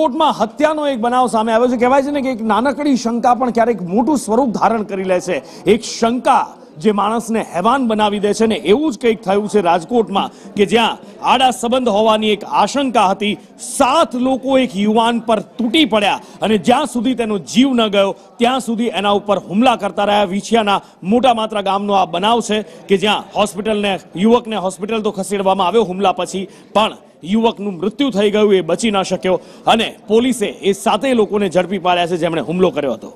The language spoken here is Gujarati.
રાજકોટમાં હત્યાનો એક બનાવ સામે આવ્યો છે કહેવાય છે ને કે એક નાનકડી શંકા પણ ક્યારેક મોટું સ્વરૂપ ધારણ કરી લે છે એક શંકા જે માણસને હેવાન બનાવી દે છે ને એવું જ કંઈક થયું છે રાજકોટમાં કે જ્યાં આડા સંબંધ હોવાની એક આશંકા હતી સાત લોકો એક યુવાન પર તૂટી પડ્યા અને જ્યાં સુધી તેનો જીવ ન ગયો ત્યાં સુધી એના ઉપર હુમલા કરતા રહ્યા વિછિયાના મોટા માત્રા ગામનો આ બનાવ છે કે જ્યાં હોસ્પિટલને યુવકને હોસ્પિટલ તો ખસેડવામાં આવ્યો હુમલા પછી પણ યુવકનું મૃત્યુ થઈ ગયું એ બચી ના શક્યો અને પોલીસે એ સાતે લોકોને ઝડપી પાડ્યા છે જેમણે હુમલો કર્યો હતો